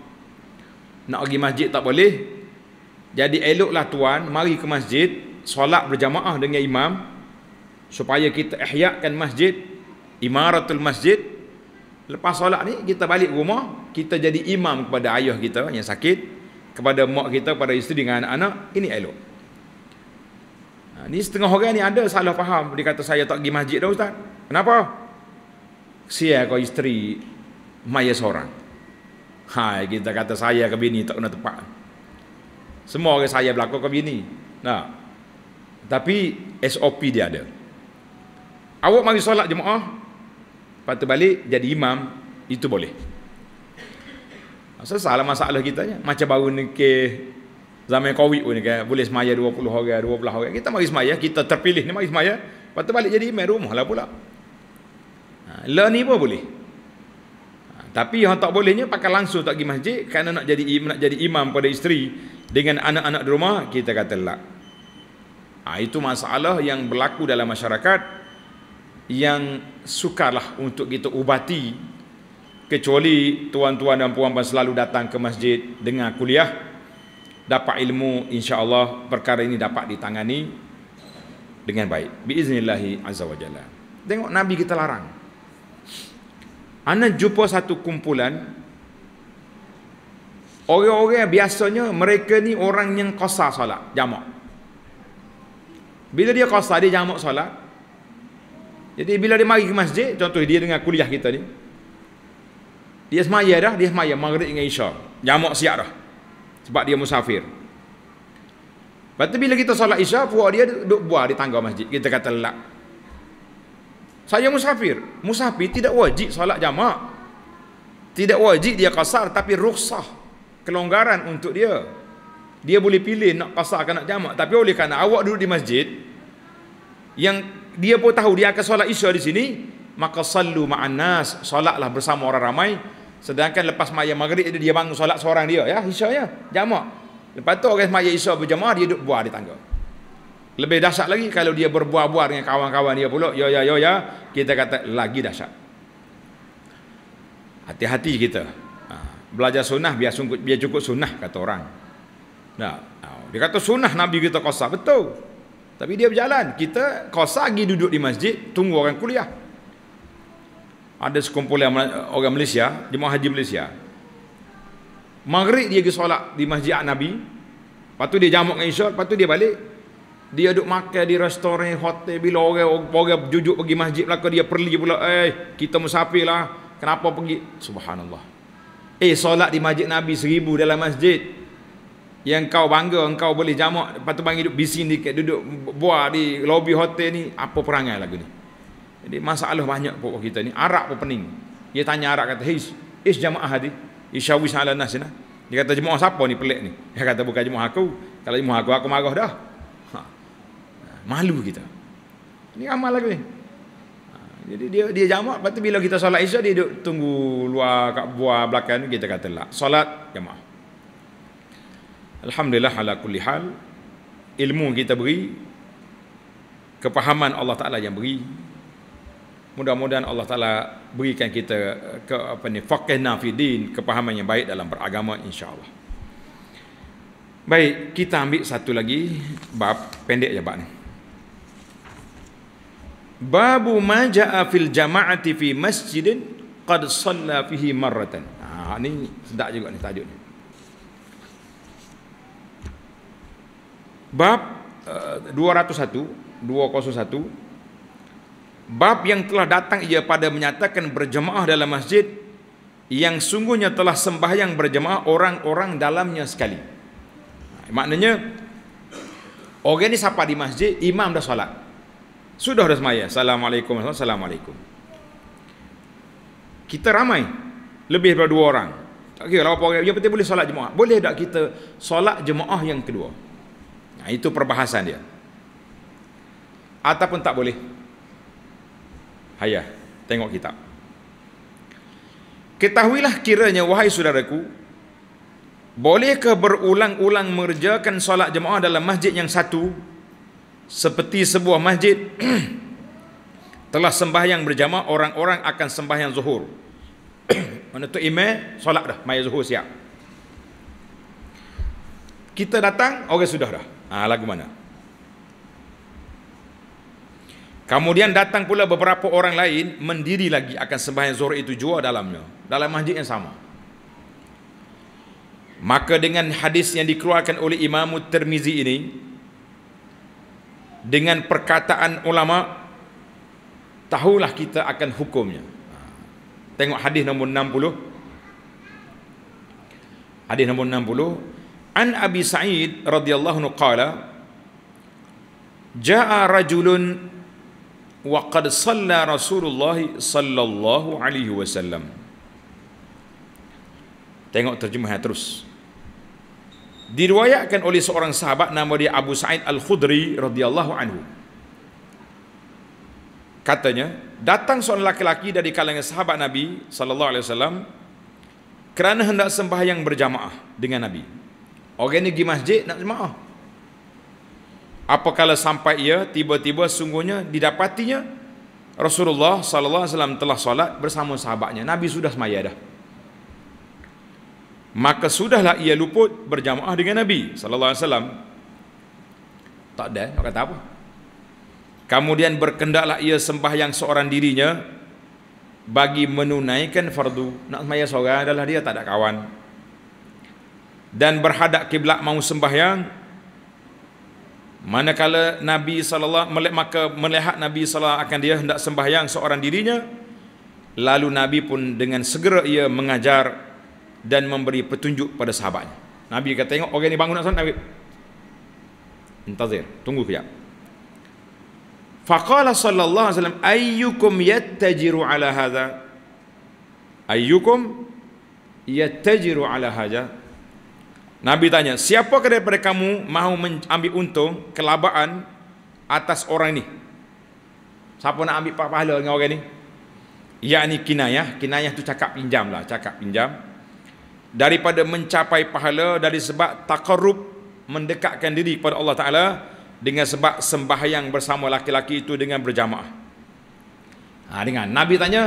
nak pergi masjid tak boleh jadi eloklah tuan mari ke masjid solat berjamaah dengan imam supaya kita ihyakkan masjid imaratul masjid lepas solat ni kita balik rumah kita jadi imam kepada ayah kita yang sakit kepada mak kita kepada isteri dengan anak-anak ini elok ha, ni setengah orang ni ada salah faham dia kata saya tak pergi masjid dah ustaz kenapa? Siapa kau isteri maya seorang Hai kita kata saya ke bini tak kena tepat. Semua orang saya berlaku ke bini. Nah. Tapi SOP dia ada. Awak mari solat jemaah. Lepas balik jadi imam itu boleh. Selesailah masalah kita ya. Macam baru ni ke zaman Covid pun kan boleh semaya 20 orang, 20 orang. Kita mari semaya, kita terpilih ni mari semaya. Lepas balik jadi imam rumah lah pula. Ha, ni pun boleh tapi yang tak bolehnya pakai langsung tak pergi masjid kerana nak jadi imam nak jadi imam pada isteri dengan anak-anak di rumah kita kata lah ha, itu masalah yang berlaku dalam masyarakat yang sukarlah untuk kita ubati kecuali tuan-tuan dan puan-puan selalu datang ke masjid dengar kuliah dapat ilmu insya-Allah perkara ini dapat ditangani dengan baik biiznillah azza wajalla tengok nabi kita larang Ana jumpa satu kumpulan Orang-orang biasanya mereka ni orang yang kosar solat, jamak. Bila dia kosar, dia jamak solat. Jadi bila dia mari ke masjid, contoh dia dengan kuliah kita ni. Dia semaya dah, dia semaya maghrib dengan isya. Jamak siap dah. Sebab dia musafir. Lepas tu bila kita solat isya, puak dia duduk buah di tangga masjid. Kita kata lelak. Saya musafir. Musafir tidak wajib solat jamak. Tidak wajib dia kasar tapi rukhsah. Kelonggaran untuk dia. Dia boleh pilih nak kasar ke nak jamak. Tapi oleh kerana awak duduk di masjid. Yang dia pun tahu dia akan solat isya di sini. Maka sallu ma'anas. Solatlah bersama orang ramai. Sedangkan lepas maya maghrib dia bangun solat seorang dia. Ya, isya ya. Jamak. Lepas tu orang maya isya berjamaah dia duduk buah di tangga. Lebih dahsyat lagi kalau dia berbuah-buah dengan kawan-kawan dia pula. Ya, ya, ya, ya. Kita kata lagi dahsyat. Hati-hati kita. Ha. Belajar sunnah biar, sungkut, biar cukup sunnah kata orang. Nah, ha. Dia kata sunnah Nabi kita kosa. Betul. Tapi dia berjalan. Kita kosa lagi duduk di masjid. Tunggu orang kuliah. Ada sekumpulan orang Malaysia. mahu Haji Malaysia. Maghrib dia pergi solat di masjid Nabi. Lepas tu dia jamuk dengan Isyar. Lepas tu dia balik. Dia duduk makan di restoran, hotel, bila orang-orang jujur pergi masjid belakang dia perli pula. Eh, kita musafir lah. Kenapa pergi? Subhanallah. Eh, solat di masjid Nabi seribu dalam masjid. Yang kau bangga, engkau boleh jamak. Lepas tu bangga duduk bising dikit, duduk buah di lobi hotel ni. Apa perangai lagu ni? Jadi masalah banyak buat kita ni. Arak pun pening. Dia tanya Arak kata, Hei, is jamaah hadi? Isyawis ala nasina? Dia kata, jemaah siapa ni pelik ni? Dia kata, bukan jemaah aku. Kalau jemaah aku, aku marah dah. Malu kita. Ini amal lagi. Ha, jadi dia dia jamak lepas bila kita solat Isya dia duduk tunggu luar kat buah belakang kita kata lah solat jamak. Alhamdulillah ala kulli hal ilmu kita beri kepahaman Allah Taala yang beri. Mudah-mudahan Allah Taala berikan kita eh, ke apa ni faqih nafidin kepahaman yang baik dalam beragama Insyaallah. Baik, kita ambil satu lagi bab pendek je bab ni. Babu majaa fil jama'ati fi masjidin qad salla fihi marratan. Ha ni sedap juga ni tajuk ni. Bab uh, 201 201 Bab yang telah datang ia pada menyatakan berjemaah dalam masjid yang sungguhnya telah sembahyang berjemaah orang-orang dalamnya sekali. Ha, maknanya orang ni sampai di masjid, imam dah solat. Sudah dah semaya. Assalamualaikum. Assalamualaikum. Kita ramai. Lebih daripada dua orang. Tak kira lah apa orang. Yang penting boleh solat jemaah. Boleh tak kita solat jemaah yang kedua? Nah, itu perbahasan dia. Ataupun tak boleh. Hayah. Tengok kitab. Ketahuilah kiranya wahai saudaraku. Bolehkah berulang-ulang merjakan solat jemaah dalam masjid yang Satu seperti sebuah masjid telah sembahyang berjamaah orang-orang akan sembahyang zuhur Menutup tu imam solat dah mai zuhur siap kita datang orang okay, sudah dah ha, lagu mana Kemudian datang pula beberapa orang lain mendiri lagi akan sembahyang zuhur itu jua dalamnya dalam masjid yang sama. Maka dengan hadis yang dikeluarkan oleh Imam Tirmizi ini, dengan perkataan ulama tahulah kita akan hukumnya tengok hadis nombor 60 hadis nombor 60 an abi sa'id radhiyallahu anhu qala jaa rajulun wa qad salla rasulullah sallallahu alaihi wasallam tengok terjemahan terus diriwayatkan oleh seorang sahabat nama dia Abu Sa'id Al-Khudri radhiyallahu anhu. Katanya, datang seorang laki-laki dari kalangan sahabat Nabi sallallahu alaihi wasallam kerana hendak sembahyang berjamaah dengan Nabi. Orang ni pergi masjid nak jemaah. Apakala sampai ia tiba-tiba sungguhnya didapatinya Rasulullah sallallahu alaihi wasallam telah solat bersama sahabatnya. Nabi sudah semaya dah maka sudahlah ia luput berjamaah dengan Nabi sallallahu alaihi wasallam. Tak ada, nak kata apa? Kemudian berkendaklah ia sembah yang seorang dirinya bagi menunaikan fardu. Nak sembahyang seorang adalah dia tak ada kawan. Dan berhadap kiblat mau sembah sembahyang Manakala Nabi sallallahu melihat maka melihat Nabi sallallahu akan dia hendak sembah yang seorang dirinya lalu Nabi pun dengan segera ia mengajar dan memberi petunjuk pada sahabatnya. Nabi kata tengok orang ni bangun nak solat. Entazir, tunggu kejap. Faqala sallallahu alaihi wasallam ayyukum yattajiru ala hadha? Ayyukum yattajiru ala hadha? Nabi tanya, siapa daripada kamu mahu ambil untung kelabaan atas orang ini? Siapa nak ambil pahala dengan orang ini? Ia ni kinayah, kinayah tu cakap pinjam lah, cakap pinjam daripada mencapai pahala dari sebab taqarrub mendekatkan diri kepada Allah Taala dengan sebab sembahyang bersama laki-laki itu dengan berjamaah. Ha, dengan Nabi tanya,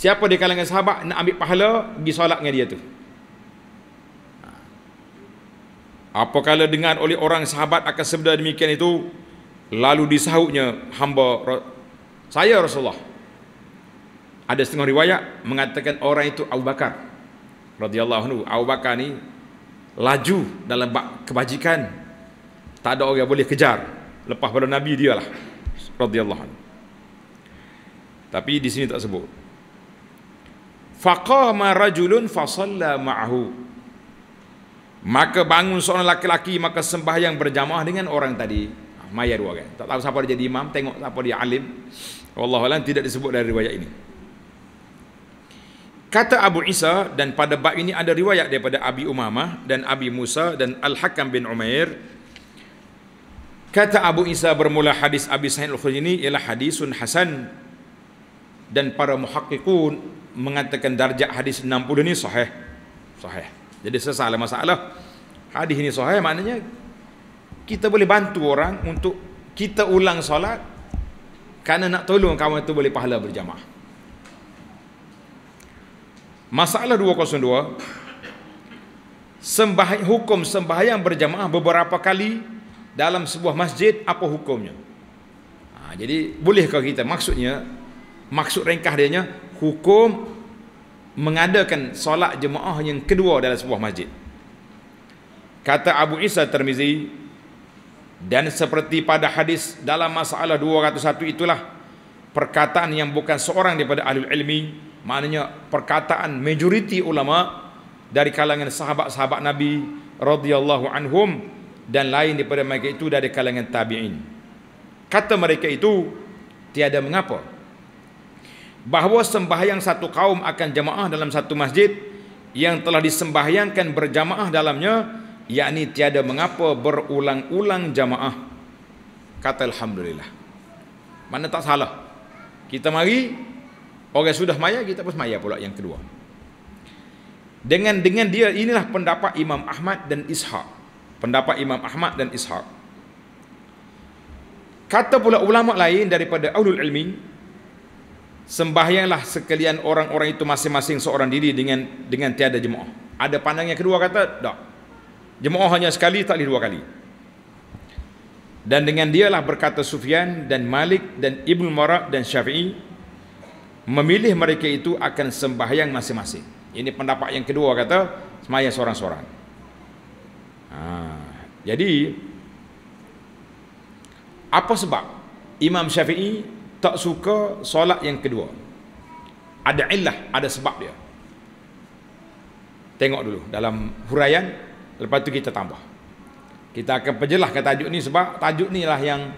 siapa di kalangan sahabat nak ambil pahala pergi solat dengan dia tu? Ha. Apakala dengar oleh orang sahabat akan sebenar demikian itu, lalu disahutnya hamba saya Rasulullah. Ada setengah riwayat mengatakan orang itu Abu Bakar radhiyallahu anhu Abu Bakar ni laju dalam kebajikan tak ada orang yang boleh kejar lepas pada nabi dia lah, radhiyallahu anhu tapi di sini tak sebut faqama rajulun fa salla ma'hu maka bangun seorang laki-laki maka sembahyang berjamaah dengan orang tadi ah, mayar dua kan tak tahu siapa dia jadi imam tengok siapa dia alim wallahu alam tidak disebut dari riwayat ini Kata Abu Isa dan pada bab ini ada riwayat daripada Abi Umamah dan Abi Musa dan Al-Hakam bin Umair. Kata Abu Isa bermula hadis Abi Sa'id Al-Khudri ini ialah hadisun hasan dan para muhakkikun mengatakan darjah hadis 60 ini sahih. Sahih. Jadi sesala masalah. Hadis ini sahih maknanya kita boleh bantu orang untuk kita ulang solat kerana nak tolong kawan itu boleh pahala berjamaah. Masalah 202 sembah, Hukum sembahyang berjamaah beberapa kali Dalam sebuah masjid Apa hukumnya ha, Jadi bolehkah kita Maksudnya Maksud ringkah dia Hukum Mengadakan solat jemaah yang kedua dalam sebuah masjid Kata Abu Isa Termizi Dan seperti pada hadis dalam masalah 201 itulah Perkataan yang bukan seorang daripada ahli ilmi maknanya perkataan majoriti ulama dari kalangan sahabat-sahabat Nabi radhiyallahu anhum dan lain daripada mereka itu dari kalangan tabi'in. Kata mereka itu tiada mengapa. Bahawa sembahyang satu kaum akan jemaah dalam satu masjid yang telah disembahyangkan berjamaah dalamnya yakni tiada mengapa berulang-ulang jamaah kata alhamdulillah mana tak salah kita mari Orang sudah maya kita pun maya pula yang kedua. Dengan dengan dia inilah pendapat Imam Ahmad dan Ishaq. Pendapat Imam Ahmad dan Ishaq. Kata pula ulama lain daripada ulul ilmi sembahyanglah sekalian orang-orang itu masing-masing seorang diri dengan dengan tiada jemaah. Ada pandangan kedua kata tak. Jemaah hanya sekali tak boleh dua kali. Dan dengan dialah berkata Sufyan dan Malik dan Ibnu Marak dan Syafi'i memilih mereka itu akan sembahyang masing-masing. Ini pendapat yang kedua kata semaya seorang-seorang. Ha. Jadi apa sebab Imam Syafi'i tak suka solat yang kedua? Ada illah, ada sebab dia. Tengok dulu dalam huraian, lepas tu kita tambah. Kita akan perjelaskan tajuk ni sebab tajuk ni lah yang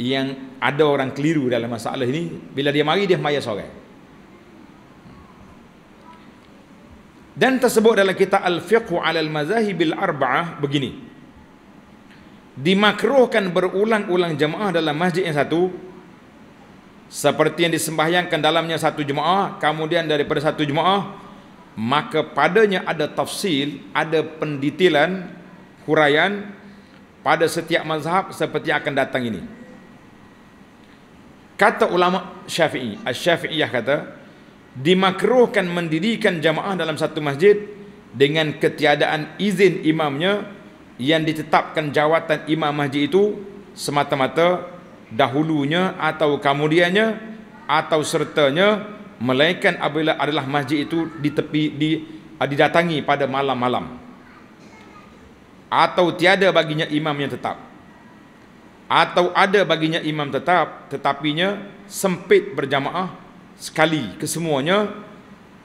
yang ada orang keliru dalam masalah ini bila dia mari dia mayat seorang dan tersebut dalam kitab al-fiqhu alal mazahib al-arba'ah begini dimakruhkan berulang-ulang jemaah dalam masjid yang satu seperti yang disembahyangkan dalamnya satu jemaah kemudian daripada satu jemaah maka padanya ada tafsil ada pendetilan huraian pada setiap mazhab seperti akan datang ini Kata ulama Syafi'i, Syafi'iyah kata, dimakruhkan mendirikan jamaah dalam satu masjid dengan ketiadaan izin imamnya yang ditetapkan jawatan imam masjid itu semata-mata dahulunya atau kemudiannya atau sertanya melainkan apabila adalah masjid itu di tepi di eh, didatangi pada malam-malam atau tiada baginya imam yang tetap atau ada baginya imam tetap tetapinya sempit berjamaah sekali kesemuanya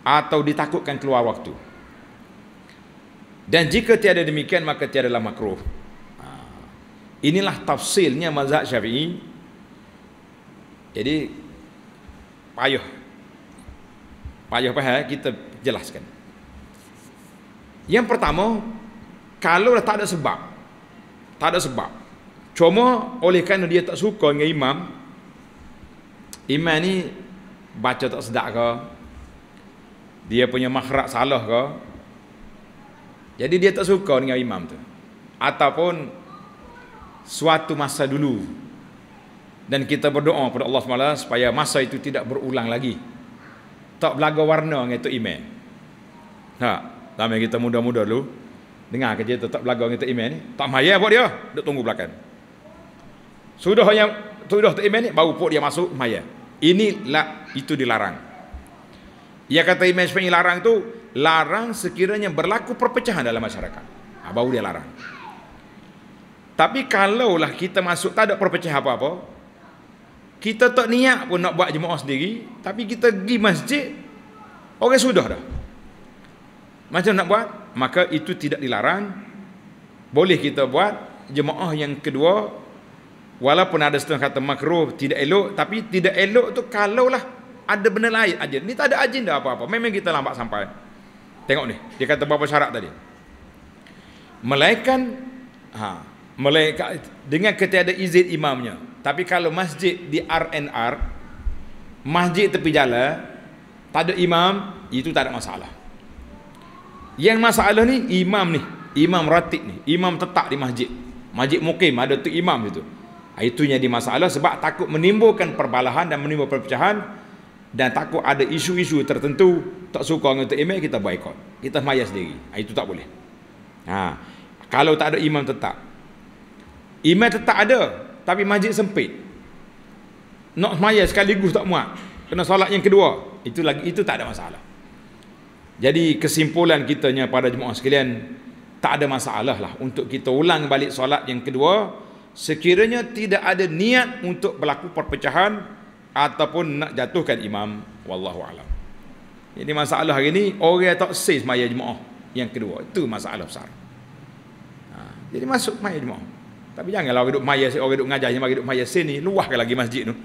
atau ditakutkan keluar waktu dan jika tiada demikian maka tiada lah makruh ha. inilah tafsilnya mazhab syafi'i jadi payuh payuh payah kita jelaskan yang pertama kalau tak ada sebab tak ada sebab Cuma oleh kerana dia tak suka dengan imam Imam ni baca tak sedap ke Dia punya makhrak salah ke Jadi dia tak suka dengan imam tu Ataupun Suatu masa dulu Dan kita berdoa kepada Allah SWT Supaya masa itu tidak berulang lagi Tak belaga warna dengan tu imam Ha, sama kita muda-muda dulu Dengar kerja tetap belaga dengan tu imam ni Tak maya buat dia Dia tunggu belakang sudah yang sudah imam ni baru pok dia masuk Maya Ini lah itu dilarang. Ia kata imam Syafi'i larang tu larang sekiranya berlaku perpecahan dalam masyarakat. Ha, baru dia larang. Tapi kalaulah kita masuk tak ada perpecahan apa-apa, kita tak niat pun nak buat jemaah sendiri, tapi kita pergi masjid, orang okay, sudah dah. Macam nak buat? Maka itu tidak dilarang. Boleh kita buat jemaah yang kedua Walaupun ada setengah kata makruh tidak elok tapi tidak elok tu kalaulah ada benda lain aja. Ni tak ada agenda apa-apa. Memang kita lambat sampai. Tengok ni, dia kata berapa syarat tadi? Melainkan ha, melainkan dengan ketiada izin imamnya. Tapi kalau masjid di RNR masjid tepi jalan tak ada imam, itu tak ada masalah. Yang masalah ni imam ni, imam ratib ni, imam tetap di masjid. Masjid mukim ada tu imam situ. Ah, itu yang jadi sebab takut menimbulkan perbalahan dan menimbul perpecahan dan takut ada isu-isu tertentu tak suka dengan imam kita boikot. Kita maya sendiri. Ah, itu tak boleh. Ha. Kalau tak ada imam tetap. Imam tetap ada tapi masjid sempit. Nak maya sekaligus tak muat. Kena solat yang kedua. Itu lagi itu tak ada masalah. Jadi kesimpulan kitanya pada jemaah sekalian tak ada masalah lah untuk kita ulang balik solat yang kedua sekiranya tidak ada niat untuk berlaku perpecahan ataupun nak jatuhkan imam wallahu alam ini masalah hari ini, orang tak sah semaya jemaah yang kedua itu masalah besar ha. jadi masuk maya jemaah tapi janganlah orang duduk maya orang duduk ngajar orang duduk maya sini luahkan lagi masjid tu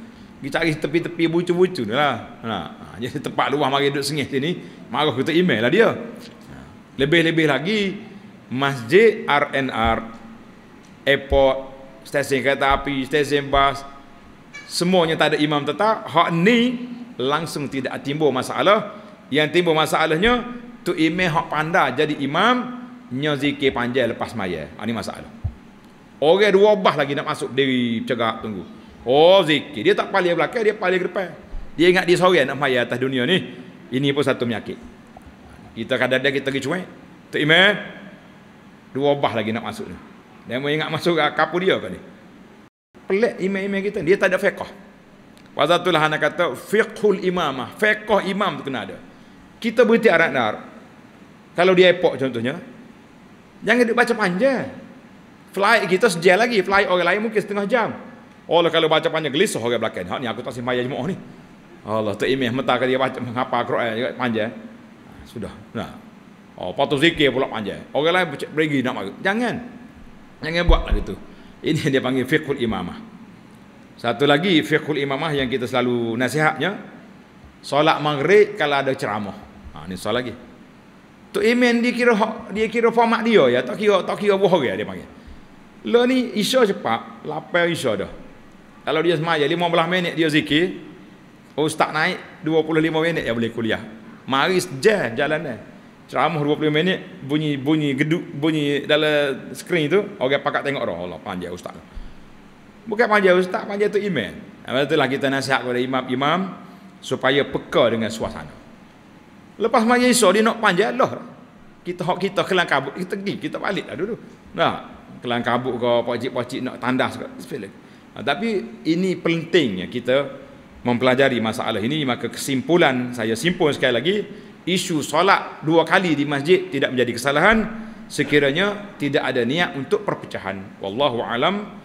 pergi cari tepi-tepi bucu-bucu ni lah ha. ha. jadi tempat luah mari duduk sengih sini marah kita email lah dia ha, lebih-lebih lagi masjid RNR airport stesen kereta api, stesen bas, semuanya tak ada imam tetap, hak ni langsung tidak timbul masalah. Yang timbul masalahnya tu imam hak pandai jadi imam nya zikir panjang lepas maya. Ha, ini masalah. Orang dua bas lagi nak masuk diri cegak tunggu. Oh zikir, dia tak paling belakang, dia paling depan. Dia ingat dia seorang nak maya atas dunia ni. Ini pun satu penyakit. Kita kadang-kadang kita pergi cuek. Tok imam dua bas lagi nak masuk ni. Dia mau ingat masuk kapur dia kan ni. Pelik imam-imam kita. Dia tak ada fiqah. Pasal tu lah anak kata, fiqhul imamah. Fiqah imam tu kena ada. Kita berhenti arat dar. Kalau dia epok contohnya, jangan duduk baca panjang. fly kita sejak lagi. fly orang lain mungkin setengah jam. Oh, lah, kalau baca panjang gelisah orang belakang. Ha, ni aku tak simpaya jemaah ni. Allah tak imam mentah dia baca mengapa Quran juga panjang. Ah, sudah. Nah. Oh, patut zikir pula panjang. Orang lain pergi nak marah. Jangan. Jangan buat lah gitu. Ini yang dia panggil fiqhul imamah. Satu lagi fiqhul imamah yang kita selalu nasihatnya. Solat maghrib kalau ada ceramah. Ha, ini soal lagi. Tu imen dia kira dia kira format dia ya. Tak kira tak kira bohong ya dia panggil. Lo lah ni isya cepat, lapar isya dah. Kalau dia semaya 15 minit dia zikir, ustaz naik 25 minit ya boleh kuliah. Mari je jalan dia ceramah 20 minit bunyi bunyi geduk bunyi dalam skrin itu orang pakat tengok roh Allah panjang ustaz bukan panjang ustaz panjang tu iman. Lepas itulah kita nasihat kepada imam-imam supaya peka dengan suasana. Lepas majlis isu dia nak panjang Allah. Kita hok kita kelang kabut, kita pergi, kita balik lah dulu. Nah, kelang kabut ke pak cik nak tandas ke. Nah, tapi ini pentingnya kita mempelajari masalah ini maka kesimpulan saya simpul sekali lagi isu solat dua kali di masjid tidak menjadi kesalahan sekiranya tidak ada niat untuk perpecahan. Wallahu alam.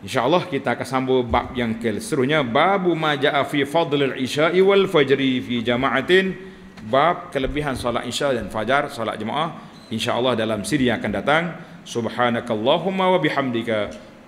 Insyaallah kita akan sambung bab yang ke seterusnya babu ma jaa fi fadl al isha wal fajri fi jama'atin bab kelebihan solat isya dan fajar solat jemaah insyaallah dalam siri yang akan datang subhanakallahumma wa bihamdika